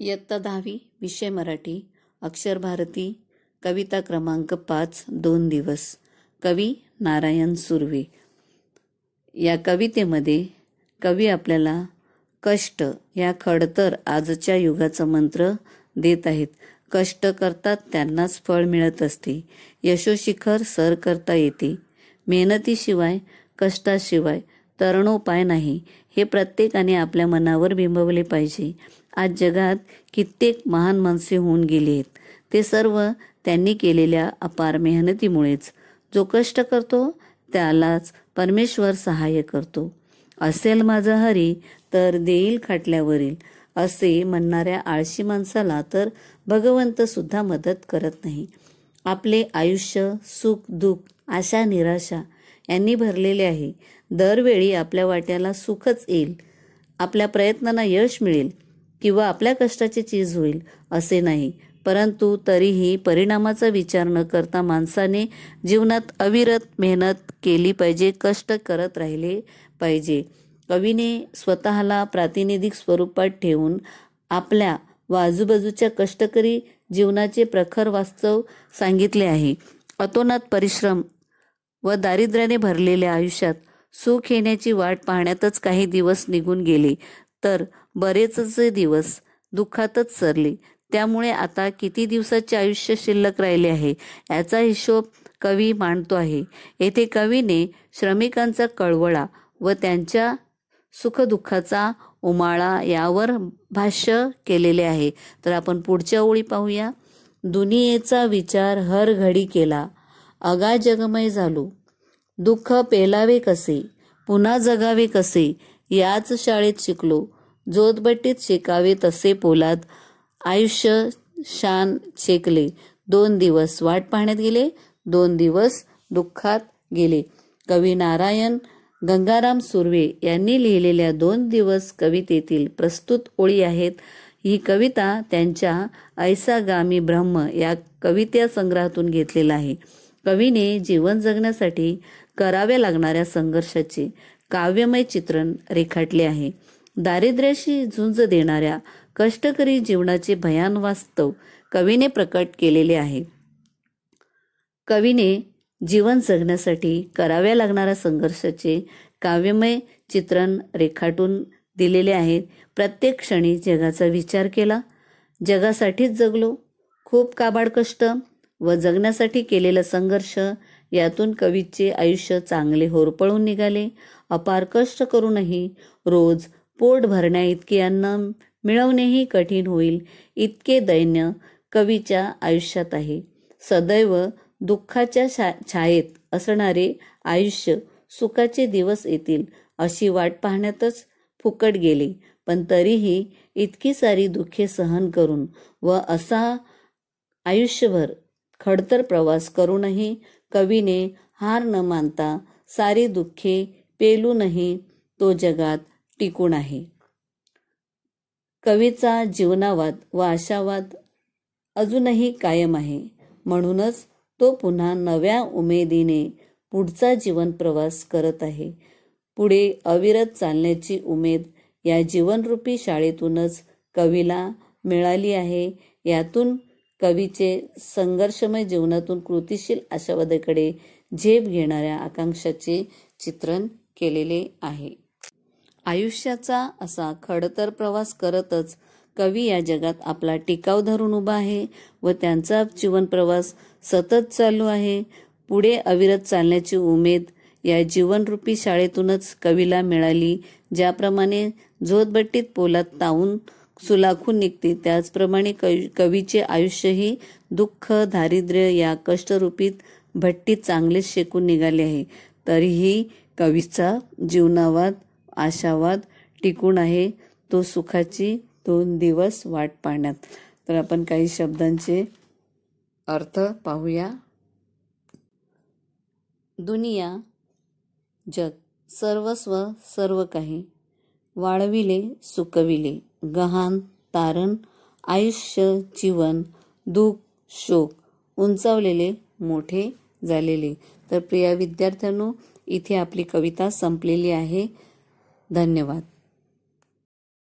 इयत्ता दहावी विषय मराठी अक्षर भारती कविता क्रमांक पाच दोन दिवस कवी नारायण सुर्वे या कवितेमध्ये कवी आपल्याला कष्ट या खडतर आजच्या युगाचा मंत्र देत आहेत कष्ट करतात त्यांनाच फळ मिळत असते यशोशिखर सर करता येते मेहनतीशिवाय कष्टाशिवाय तरणोपाय नाही हे प्रत्येकाने आपल्या मनावर बिंबवले पाहिजे आज जगात कित्येक महान माणसे होऊन गेली आहेत ते सर्व त्यांनी केलेल्या अपार मेहनतीमुळेच जो कष्ट करतो त्यालाच परमेश्वर सहाय्य करतो असेल माझा हरी तर देईल खाटल्यावरील असे म्हणणाऱ्या आळशी माणसाला तर भगवंतसुद्धा मदत करत नाही आपले आयुष्य सुख दुःख आशा निराशा यांनी भरलेले आहे दरवेळी आपल्या वाट्याला सुखच येईल आपल्या प्रयत्नांना यश मिळेल किंवा आपल्या कष्टाची चीज होईल असे नाही परंतु तरीही परिणामाचा विचार न करता माणसाने जीवनात अविरत मेहनत केली पाहिजे कष्ट करत राहिले पाहिजे कवीने स्वतःला प्रातिनिधिक स्वरूपात ठेवून आपल्या व आजूबाजूच्या कष्टकरी जीवनाचे प्रखर वास्तव सांगितले आहे अतोनात परिश्रम व दारिद्र्याने भरलेल्या आयुष्यात सुख येण्याची वाट पाहण्यातच काही दिवस निघून गेले तर बरेचसे दिवस दुःखातच सरले त्यामुळे आता किती दिवसाचे आयुष्य शिल्लक राहिले आहे याचा हिशोब कवी मांडतो आहे येथे कवीने श्रमिकांचा कळवळा व त्यांच्या सुखदुःखाचा उमाळा यावर भाष्य केलेले आहे तर आपण पुढच्या ओळी पाहूया दुनियेचा विचार हर घडी केला अगा जगमय झालो दुःख पेलावे कसे पुन्हा जगावे कसे याच शाळेत शिकलो जोतबट्टीत शिकावे तसे पोलाद आयुष्य शान शेकले दोन दिवस वाट पाहण्यात गेले दोन दिवस दुःखात गेले कवी नारायण गंगाराम सुर्वे यांनी लिहिलेल्या दोन दिवस कवितेतील प्रस्तुत ओळी आहेत ही कविता त्यांच्या गामी ब्रह्म या कविता संग्रहातून घेतलेला आहे कवीने जीवन जगण्यासाठी कराव्या लागणाऱ्या संघर्षाचे काव्यमय चित्रण रेखाटले आहे दारिद्र्याशी झुंज देणाऱ्या कष्टकरी जीवनाचे भयान वास्तव कवीने प्रकट केलेले आहे कवीने जीवन जगण्यासाठी कराव्या लागणाऱ्या संघर्षाचे काव्यमय चित्रण रेखाटून दिलेले आहे प्रत्येक क्षणी जगाचा विचार केला जगासाठीच जगलो खूप काबाड कष्ट व जगण्यासाठी केलेला संघर्ष यातून कवीचे आयुष्य चांगले होरपळून निघाले अपार कष्ट करूनही रोज पोट भरण्या इतके अन्न मिळवणेही कठीण होईल इतके दैन्य कवीच्या आयुष्यात आहे सदैव दुःखाच्या छा छायेत असणारे आयुष्य सुखाचे दिवस येतील अशी वाट पाहण्यातच फुकट गेली पण तरीही इतकी सारी दुःखे सहन करून व असा आयुष्यभर खडतर प्रवास करूनही कवीने हार न मानता सारी दुःखे पेलूनही तो जगात टिकून आहे कवीचा जीवनावाद व आशावाद अजूनही कायम आहे म्हणूनच तो पुन्हा नव्या उमेदीने पुढचा जीवन प्रवास करत आहे पुढे अविरत चालण्याची उमेद या जीवनरूपी शाळेतूनच कवीला मिळाली आहे यातून कवीचे संघर्षमय जीवनातून कृतिशील आशावादाकडे झेप घेणाऱ्या आकांक्षाचे चित्रण केलेले आहे आयुष्याचा असा खडतर प्रवास करतच कवी या जगात आपला टिकाव धरून उभा आहे व त्यांचा जीवन प्रवास सतत चालू आहे पुढे अविरत चालण्याची उमेद या जीवनरूपी शाळेतूनच कवीला मिळाली ज्याप्रमाणे झोतबट्टीत पोलात तावून सुलाखून निघते त्याचप्रमाणे कवीचे आयुष्यही दुःख दारिद्र्य या कष्टरूपीत भट्टीत चांगलेच शेकून निघाले आहे तरीही कवीचा जीवनावाद आशावाद टिकून आहे तो सुखाची दोन दिवस वाट पाहण्यात तर आपण काही शब्दांचे अर्थ पाहूया दुनिया जग सर्वस्व सर्व काही वाळविले सुकविले गहाण तारण आयुष्य जीवन दुःख शोक उंचावलेले मोठे झालेले तर प्रिया विद्यार्थ्यांनो इथे आपली कविता संपलेली आहे धन्यवाद